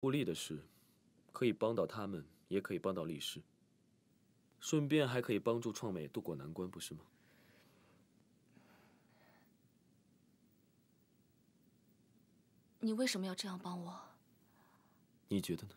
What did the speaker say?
互利的事，可以帮到他们，也可以帮到律师，顺便还可以帮助创美渡过难关，不是吗？你为什么要这样帮我？你觉得呢？